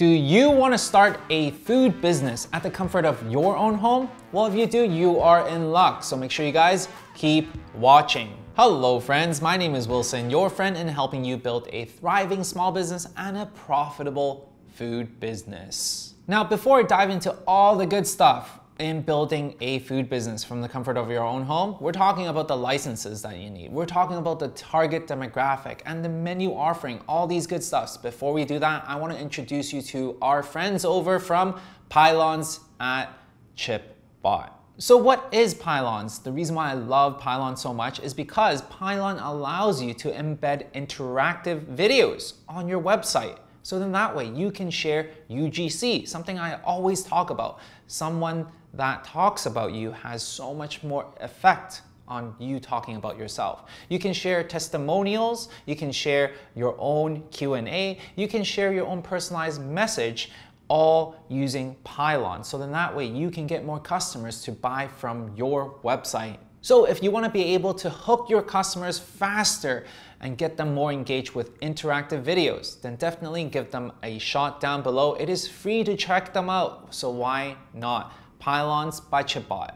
Do you want to start a food business at the comfort of your own home? Well, if you do, you are in luck. So make sure you guys keep watching. Hello friends, my name is Wilson, your friend in helping you build a thriving small business and a profitable food business. Now, before I dive into all the good stuff, in building a food business from the comfort of your own home, we're talking about the licenses that you need. We're talking about the target demographic and the menu offering, all these good stuffs. Before we do that, I want to introduce you to our friends over from Pylons at Chipbot. So what is Pylons? The reason why I love Pylon so much is because Pylon allows you to embed interactive videos on your website. So then that way you can share UGC, something I always talk about. Someone that talks about you has so much more effect on you talking about yourself. You can share testimonials, you can share your own Q&A, you can share your own personalized message all using Pylon. So then that way you can get more customers to buy from your website. So if you want to be able to hook your customers faster and get them more engaged with interactive videos, then definitely give them a shot down below. It is free to check them out, so why not? pylons by Chipbot.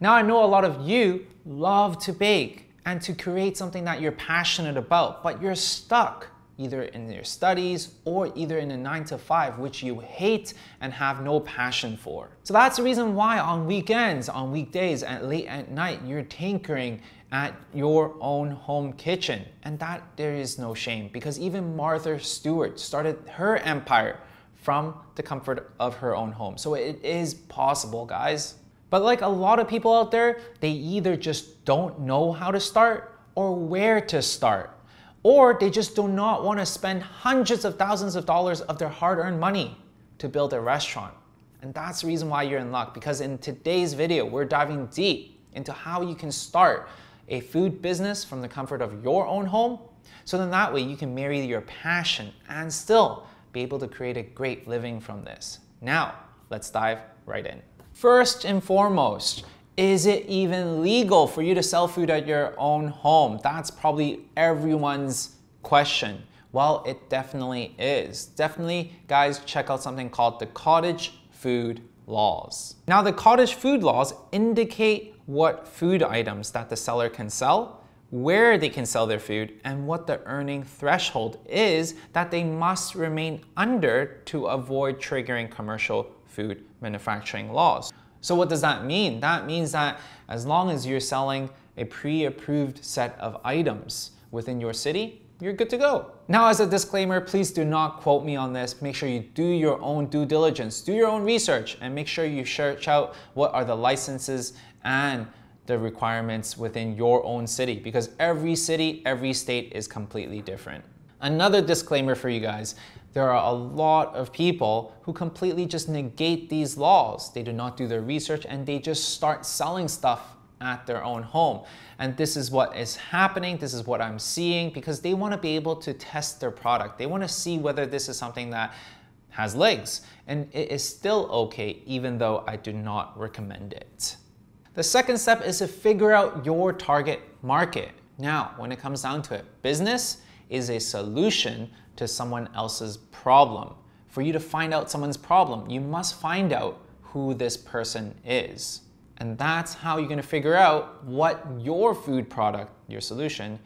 Now I know a lot of you love to bake and to create something that you're passionate about, but you're stuck either in your studies or either in a nine to five, which you hate and have no passion for. So that's the reason why on weekends, on weekdays, and late at night, you're tinkering at your own home kitchen. And that there is no shame because even Martha Stewart started her empire from the comfort of her own home. So it is possible, guys. But like a lot of people out there, they either just don't know how to start or where to start. Or they just do not want to spend hundreds of thousands of dollars of their hard earned money to build a restaurant. And that's the reason why you're in luck because in today's video, we're diving deep into how you can start a food business from the comfort of your own home. So then that way you can marry your passion and still be able to create a great living from this. Now, let's dive right in. First and foremost, is it even legal for you to sell food at your own home? That's probably everyone's question. Well, it definitely is. Definitely, guys, check out something called the cottage food laws. Now, the cottage food laws indicate what food items that the seller can sell where they can sell their food, and what the earning threshold is that they must remain under to avoid triggering commercial food manufacturing laws. So what does that mean? That means that as long as you're selling a pre-approved set of items within your city, you're good to go. Now, as a disclaimer, please do not quote me on this. Make sure you do your own due diligence, do your own research, and make sure you search out what are the licenses and the requirements within your own city because every city, every state is completely different. Another disclaimer for you guys, there are a lot of people who completely just negate these laws. They do not do their research and they just start selling stuff at their own home. And this is what is happening. This is what I'm seeing because they want to be able to test their product. They want to see whether this is something that has legs and it is still okay, even though I do not recommend it. The second step is to figure out your target market. Now, when it comes down to it, business is a solution to someone else's problem. For you to find out someone's problem, you must find out who this person is. And that's how you're gonna figure out what your food product, your solution,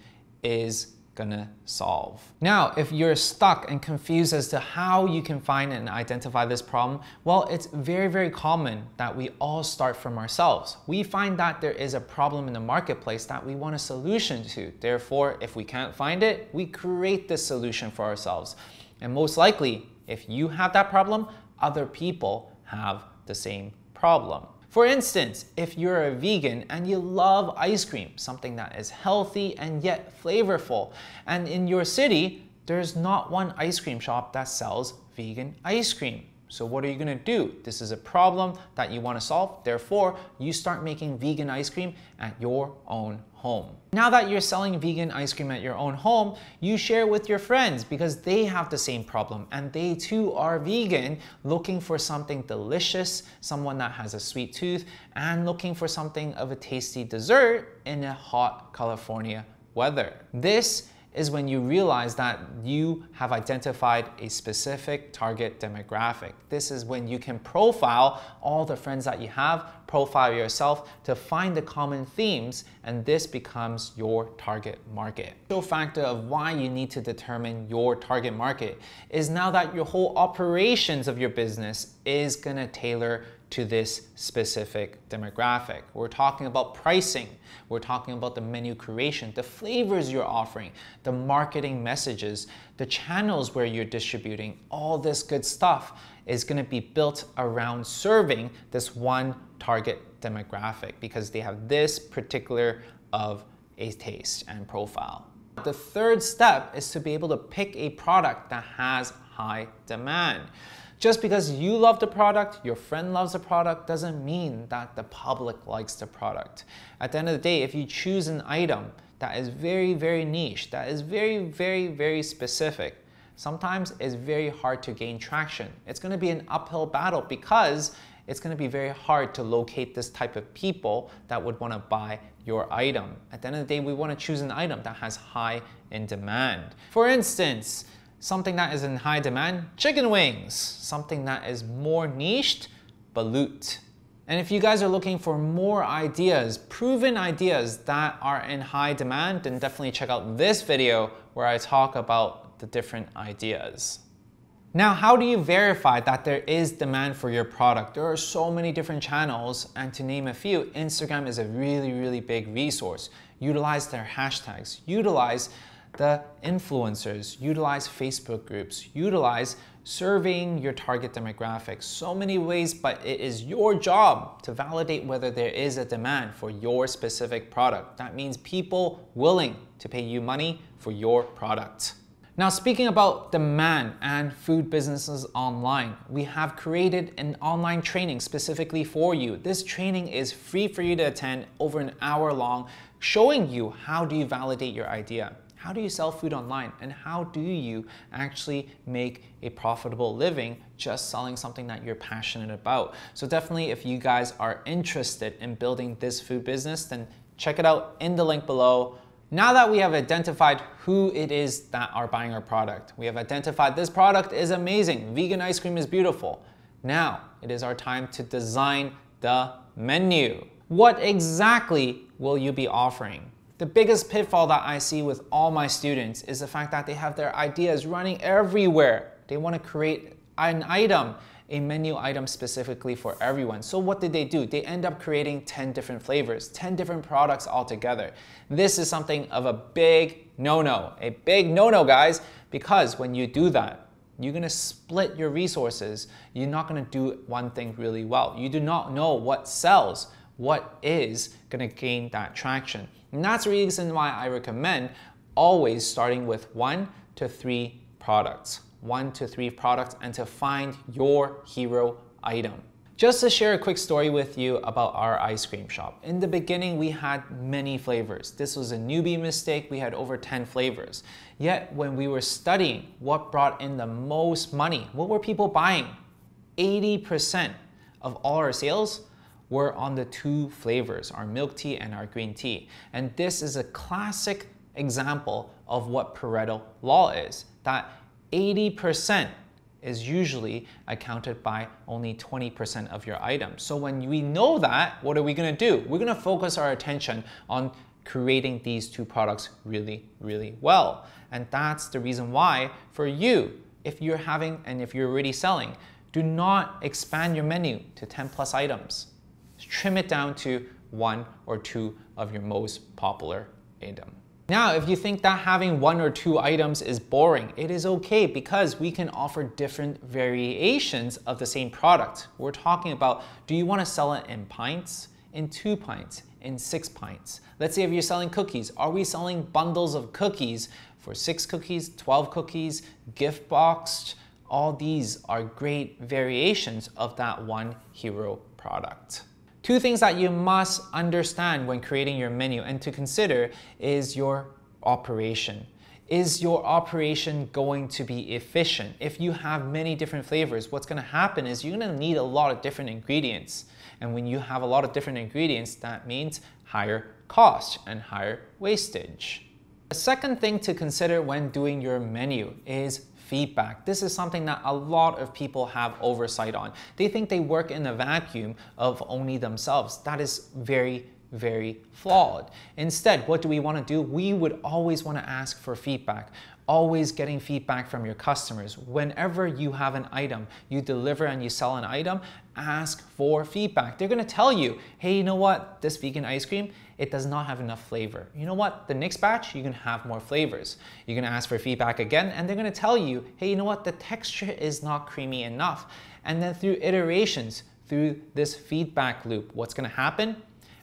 is gonna solve. Now, if you're stuck and confused as to how you can find and identify this problem, well, it's very, very common that we all start from ourselves. We find that there is a problem in the marketplace that we want a solution to. Therefore, if we can't find it, we create this solution for ourselves. And most likely, if you have that problem, other people have the same problem. For instance, if you're a vegan and you love ice cream, something that is healthy and yet flavorful, and in your city, there's not one ice cream shop that sells vegan ice cream. So what are you gonna do? This is a problem that you wanna solve. Therefore, you start making vegan ice cream at your own home. Now that you're selling vegan ice cream at your own home, you share with your friends because they have the same problem and they too are vegan, looking for something delicious, someone that has a sweet tooth, and looking for something of a tasty dessert in a hot California weather. This is when you realize that you have identified a specific target demographic. This is when you can profile all the friends that you have, profile yourself to find the common themes, and this becomes your target market. The factor of why you need to determine your target market is now that your whole operations of your business is gonna tailor to this specific demographic. We're talking about pricing. We're talking about the menu creation, the flavors you're offering, the marketing messages, the channels where you're distributing. All this good stuff is going to be built around serving this one target demographic because they have this particular of a taste and profile. The third step is to be able to pick a product that has high demand. Just because you love the product, your friend loves the product, doesn't mean that the public likes the product. At the end of the day, if you choose an item that is very, very niche, that is very, very, very specific, sometimes it's very hard to gain traction. It's gonna be an uphill battle because it's gonna be very hard to locate this type of people that would wanna buy your item. At the end of the day, we wanna choose an item that has high in demand. For instance, something that is in high demand, chicken wings, something that is more niched, balut. And if you guys are looking for more ideas, proven ideas that are in high demand, then definitely check out this video where I talk about the different ideas. Now, how do you verify that there is demand for your product? There are so many different channels, and to name a few, Instagram is a really, really big resource. Utilize their hashtags, utilize the influencers, utilize Facebook groups, utilize serving your target demographics, So many ways, but it is your job to validate whether there is a demand for your specific product. That means people willing to pay you money for your product. Now, speaking about demand and food businesses online, we have created an online training specifically for you. This training is free for you to attend over an hour long, showing you how do you validate your idea. How do you sell food online? And how do you actually make a profitable living just selling something that you're passionate about? So definitely if you guys are interested in building this food business, then check it out in the link below. Now that we have identified who it is that are buying our product, we have identified this product is amazing. Vegan ice cream is beautiful. Now it is our time to design the menu. What exactly will you be offering? The biggest pitfall that I see with all my students is the fact that they have their ideas running everywhere. They want to create an item, a menu item specifically for everyone. So what did they do? They end up creating 10 different flavors, 10 different products altogether. This is something of a big no-no, a big no-no guys, because when you do that, you're gonna split your resources. You're not gonna do one thing really well. You do not know what sells, what is gonna gain that traction. And that's the reason why I recommend always starting with one to three products. One to three products and to find your hero item. Just to share a quick story with you about our ice cream shop. In the beginning, we had many flavors. This was a newbie mistake. We had over 10 flavors. Yet, when we were studying what brought in the most money, what were people buying? 80% of all our sales were on the two flavors, our milk tea and our green tea. And this is a classic example of what Pareto law is, that 80% is usually accounted by only 20% of your items. So when we know that, what are we gonna do? We're gonna focus our attention on creating these two products really, really well. And that's the reason why for you, if you're having and if you're already selling, do not expand your menu to 10 plus items trim it down to one or two of your most popular items. Now, if you think that having one or two items is boring, it is okay because we can offer different variations of the same product. We're talking about, do you wanna sell it in pints, in two pints, in six pints? Let's say if you're selling cookies, are we selling bundles of cookies for six cookies, 12 cookies, gift boxed? All these are great variations of that one hero product. Two things that you must understand when creating your menu and to consider is your operation. Is your operation going to be efficient? If you have many different flavors, what's gonna happen is you're gonna need a lot of different ingredients. And when you have a lot of different ingredients, that means higher cost and higher wastage. The second thing to consider when doing your menu is feedback. This is something that a lot of people have oversight on. They think they work in a vacuum of only themselves. That is very very flawed. Instead, what do we want to do? We would always want to ask for feedback. Always getting feedback from your customers. Whenever you have an item, you deliver and you sell an item, ask for feedback. They're going to tell you, hey, you know what? This vegan ice cream, it does not have enough flavor. You know what? The next batch, you can have more flavors. You're gonna ask for feedback again, and they're gonna tell you, hey, you know what? The texture is not creamy enough. And then through iterations, through this feedback loop, what's gonna happen?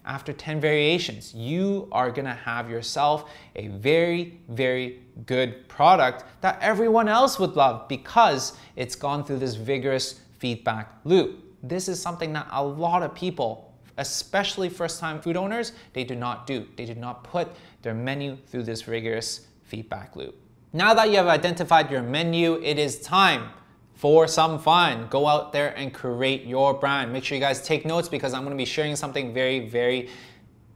After 10 variations, you are gonna have yourself a very, very good product that everyone else would love because it's gone through this vigorous feedback loop. This is something that a lot of people especially first-time food owners, they do not do. They do not put their menu through this rigorous feedback loop. Now that you have identified your menu, it is time for some fun. Go out there and create your brand. Make sure you guys take notes because I'm gonna be sharing something very, very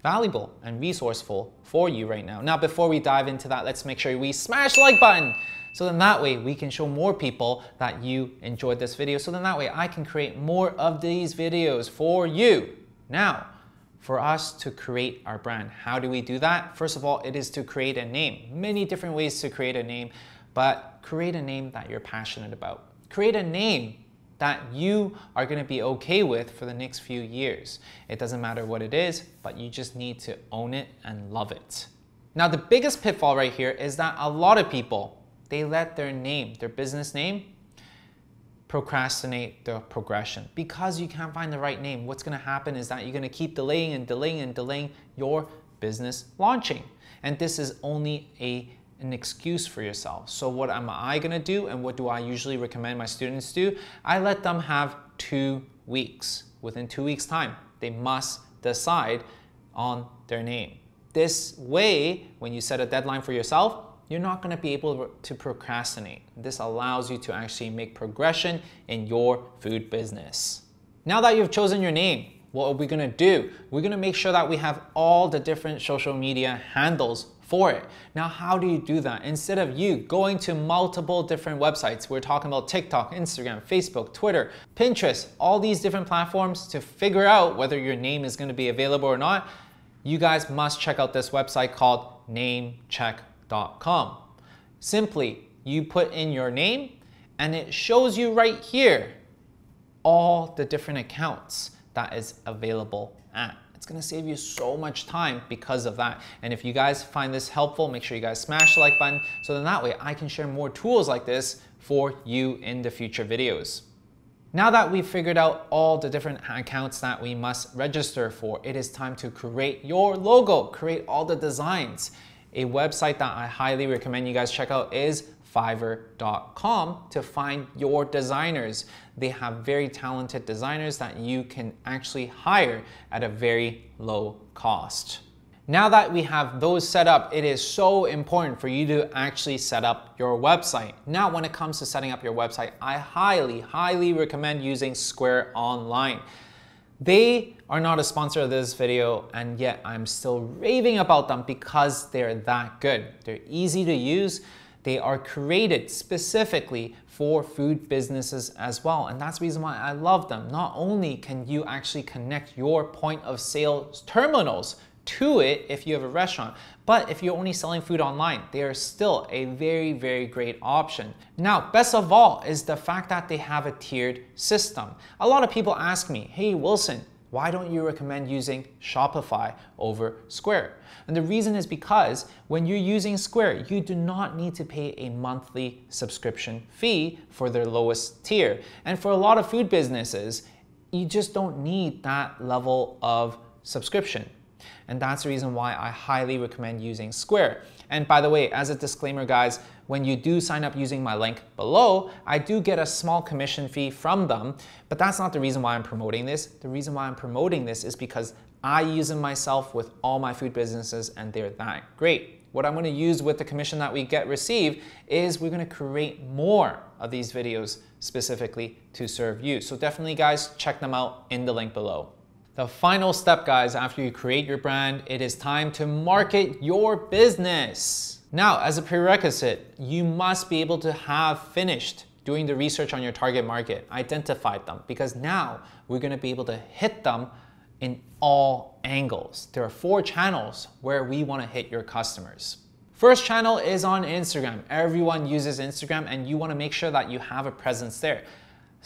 valuable and resourceful for you right now. Now, before we dive into that, let's make sure we smash the like button. So then that way we can show more people that you enjoyed this video. So then that way I can create more of these videos for you. Now, for us to create our brand, how do we do that? First of all, it is to create a name. Many different ways to create a name, but create a name that you're passionate about. Create a name that you are going to be okay with for the next few years. It doesn't matter what it is, but you just need to own it and love it. Now, the biggest pitfall right here is that a lot of people, they let their name, their business name, procrastinate the progression. Because you can't find the right name, what's gonna happen is that you're gonna keep delaying and delaying and delaying your business launching. And this is only a an excuse for yourself. So what am I gonna do and what do I usually recommend my students do? I let them have two weeks. Within two weeks time, they must decide on their name. This way, when you set a deadline for yourself, you're not going to be able to procrastinate. This allows you to actually make progression in your food business. Now that you've chosen your name, what are we gonna do? We're gonna make sure that we have all the different social media handles for it. Now, how do you do that? Instead of you going to multiple different websites, we're talking about TikTok, Instagram, Facebook, Twitter, Pinterest, all these different platforms to figure out whether your name is gonna be available or not, you guys must check out this website called Name Check Simply, you put in your name and it shows you right here all the different accounts that is available at. It's gonna save you so much time because of that. And if you guys find this helpful, make sure you guys smash the like button so then that way I can share more tools like this for you in the future videos. Now that we've figured out all the different accounts that we must register for, it is time to create your logo, create all the designs. A website that I highly recommend you guys check out is fiverr.com to find your designers. They have very talented designers that you can actually hire at a very low cost. Now that we have those set up, it is so important for you to actually set up your website. Now, when it comes to setting up your website, I highly, highly recommend using Square Online. They are not a sponsor of this video, and yet I'm still raving about them because they're that good. They're easy to use. They are created specifically for food businesses as well. And that's the reason why I love them. Not only can you actually connect your point of sale terminals to it if you have a restaurant. But if you're only selling food online, they are still a very, very great option. Now, best of all is the fact that they have a tiered system. A lot of people ask me, hey, Wilson, why don't you recommend using Shopify over Square? And the reason is because when you're using Square, you do not need to pay a monthly subscription fee for their lowest tier. And for a lot of food businesses, you just don't need that level of subscription. And that's the reason why I highly recommend using Square. And by the way, as a disclaimer guys, when you do sign up using my link below, I do get a small commission fee from them, but that's not the reason why I'm promoting this. The reason why I'm promoting this is because I use them myself with all my food businesses and they're that great. What I'm gonna use with the commission that we get receive is we're gonna create more of these videos specifically to serve you. So definitely guys, check them out in the link below. The final step, guys, after you create your brand, it is time to market your business. Now, as a prerequisite, you must be able to have finished doing the research on your target market, identified them, because now we're gonna be able to hit them in all angles. There are four channels where we wanna hit your customers. First channel is on Instagram. Everyone uses Instagram and you wanna make sure that you have a presence there.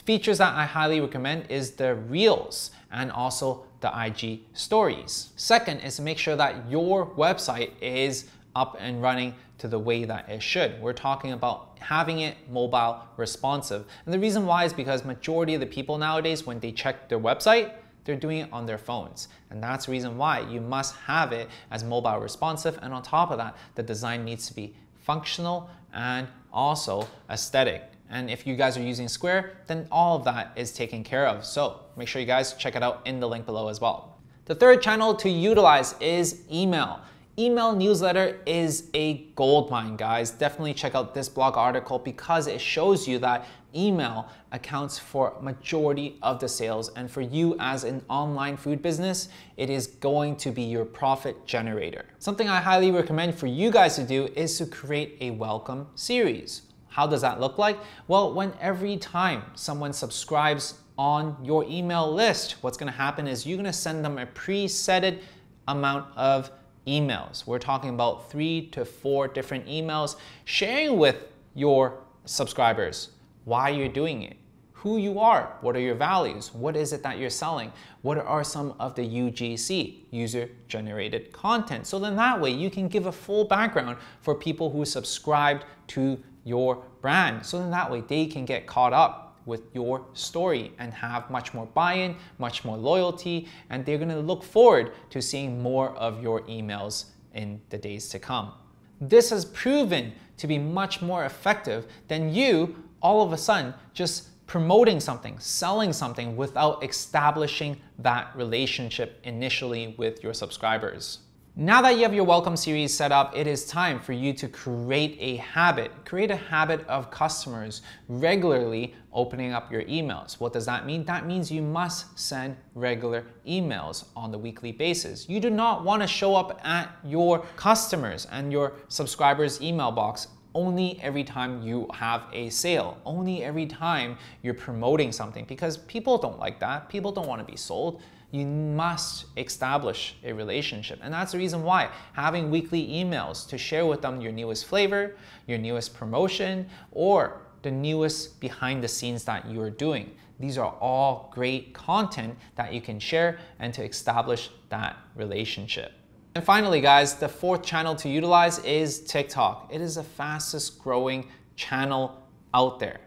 Features that I highly recommend is the Reels and also the IG Stories. Second is to make sure that your website is up and running to the way that it should. We're talking about having it mobile responsive. And the reason why is because majority of the people nowadays, when they check their website, they're doing it on their phones. And that's the reason why you must have it as mobile responsive. And on top of that, the design needs to be functional and also aesthetic. And if you guys are using Square, then all of that is taken care of. So make sure you guys check it out in the link below as well. The third channel to utilize is email. Email newsletter is a goldmine, guys. Definitely check out this blog article because it shows you that email accounts for majority of the sales. And for you as an online food business, it is going to be your profit generator. Something I highly recommend for you guys to do is to create a welcome series how does that look like? Well, when every time someone subscribes on your email list, what's gonna happen is you're gonna send them a presetted amount of emails. We're talking about three to four different emails sharing with your subscribers why you're doing it, who you are, what are your values, what is it that you're selling, what are some of the UGC, user generated content. So then that way you can give a full background for people who subscribed to your brand. So then that way they can get caught up with your story and have much more buy-in, much more loyalty, and they're gonna look forward to seeing more of your emails in the days to come. This has proven to be much more effective than you all of a sudden just promoting something, selling something without establishing that relationship initially with your subscribers. Now that you have your welcome series set up, it is time for you to create a habit. Create a habit of customers regularly opening up your emails. What does that mean? That means you must send regular emails on the weekly basis. You do not want to show up at your customers and your subscribers' email box only every time you have a sale, only every time you're promoting something because people don't like that. People don't want to be sold. You must establish a relationship. And that's the reason why having weekly emails to share with them your newest flavor, your newest promotion, or the newest behind the scenes that you are doing. These are all great content that you can share and to establish that relationship. And finally guys, the fourth channel to utilize is TikTok. It is the fastest growing channel out there.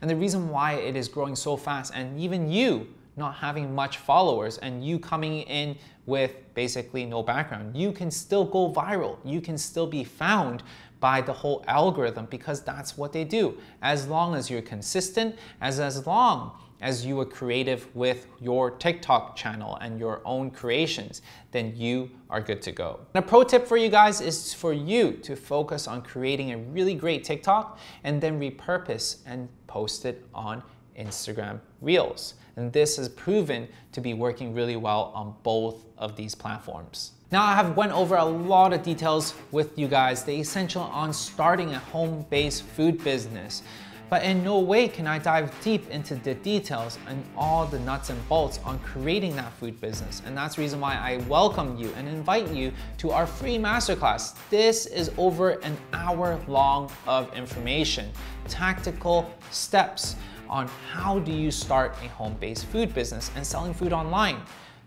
And the reason why it is growing so fast and even you not having much followers and you coming in with basically no background, you can still go viral. You can still be found by the whole algorithm because that's what they do. As long as you're consistent, as as long as you are creative with your TikTok channel and your own creations, then you are good to go. And a pro tip for you guys is for you to focus on creating a really great TikTok and then repurpose and post it on Instagram Reels. And this has proven to be working really well on both of these platforms. Now I have went over a lot of details with you guys, the essential on starting a home-based food business but in no way can I dive deep into the details and all the nuts and bolts on creating that food business. And that's the reason why I welcome you and invite you to our free masterclass. This is over an hour long of information, tactical steps on how do you start a home-based food business and selling food online.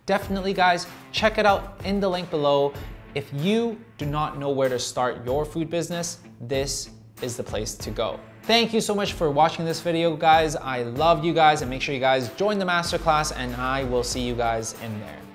Definitely guys, check it out in the link below. If you do not know where to start your food business, this is the place to go. Thank you so much for watching this video, guys. I love you guys and make sure you guys join the masterclass and I will see you guys in there.